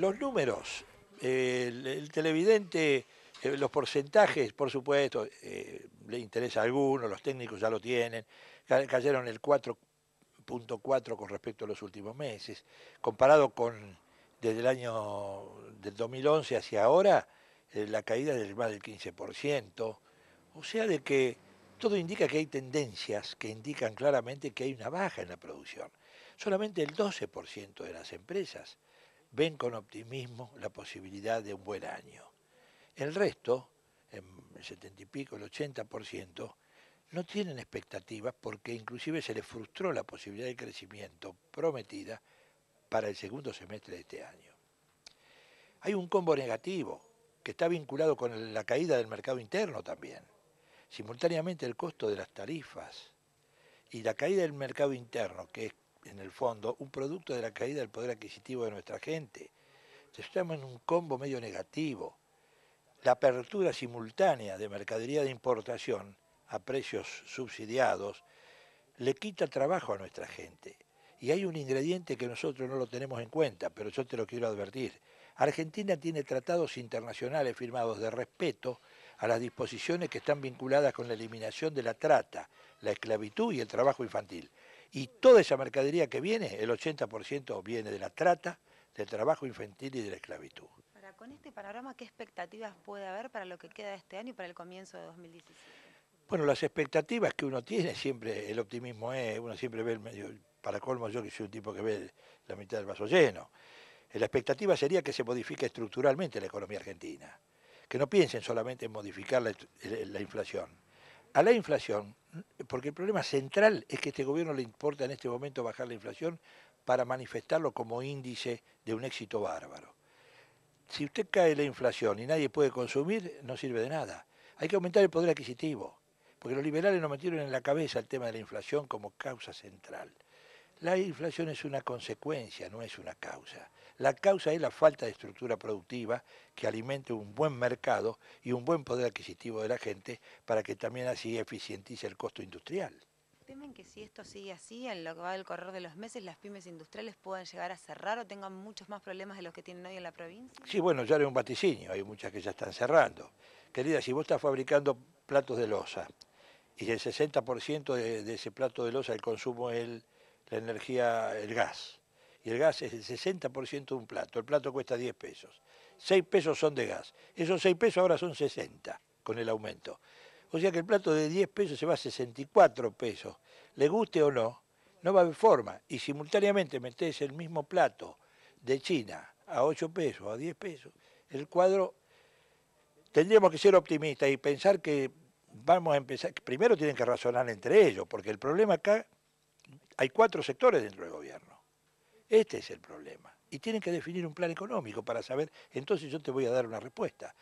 los números, el, televidente, eh, los porcentajes, por supuesto, eh, le interesa a alguno, los técnicos ya lo tienen, cayeron el 4.4 con respecto a los últimos meses, comparado con desde el año del 2011 hacia ahora, eh, la caída del más del 15%, o sea de que todo indica que hay tendencias que indican claramente que hay una baja en la producción. Solamente el 12% de las empresas ven con optimismo la posibilidad de un buen año. El resto, el 70 y pico, el 80%, no tienen expectativas porque inclusive se les frustró la posibilidad de crecimiento prometida para el segundo semestre de este año. Hay un combo negativo que está vinculado con la caída del mercado interno también. Simultáneamente el costo de las tarifas y la caída del mercado interno, que es en el fondo, un producto de la caída del poder adquisitivo de nuestra gente. Estamos en un combo medio negativo. La apertura simultánea de mercadería de importación a precios subsidiados le quita trabajo a nuestra gente. Y hay un ingrediente que nosotros no lo tenemos en cuenta, pero yo te lo quiero advertir. Argentina tiene tratados internacionales firmados de respeto a las disposiciones que están vinculadas con la eliminación de la trata, la esclavitud y el trabajo infantil. Y toda esa mercadería que viene, el 80% viene de la trata, del trabajo infantil y de la esclavitud. Ahora, con este panorama, ¿qué expectativas puede haber para lo que queda este año y para el comienzo de 2017? Bueno, las expectativas que uno tiene, siempre el optimismo es, uno siempre ve el medio, para colmo yo que soy un tipo que ve la mitad del vaso lleno. La expectativa sería que se modifique estructuralmente la economía argentina, que no piensen solamente en modificar la inflación. A la inflación porque el problema central es que a este gobierno le importa en este momento bajar la inflación para manifestarlo como índice de un éxito bárbaro. Si usted cae la inflación y nadie puede consumir, no sirve de nada. Hay que aumentar el poder adquisitivo, porque los liberales no metieron en la cabeza el tema de la inflación como causa central. La inflación es una consecuencia, no es una causa. La causa es la falta de estructura productiva que alimente un buen mercado y un buen poder adquisitivo de la gente para que también así eficientice el costo industrial. ¿Temen que si esto sigue así, en lo que va del correr de los meses, las pymes industriales puedan llegar a cerrar o tengan muchos más problemas de los que tienen hoy en la provincia? Sí, bueno, ya era un vaticinio, hay muchas que ya están cerrando. Querida, si vos estás fabricando platos de losa y el 60% de, de ese plato de losa el consumo es el la energía, el gas. Y el gas es el 60% de un plato. El plato cuesta 10 pesos. 6 pesos son de gas. Esos 6 pesos ahora son 60 con el aumento. O sea que el plato de 10 pesos se va a 64 pesos. Le guste o no, no va a haber forma. Y simultáneamente metés el mismo plato de China a 8 pesos, a 10 pesos. El cuadro, tendríamos que ser optimistas y pensar que vamos a empezar, primero tienen que razonar entre ellos, porque el problema acá hay cuatro sectores dentro del gobierno. Este es el problema. Y tienen que definir un plan económico para saber, entonces yo te voy a dar una respuesta.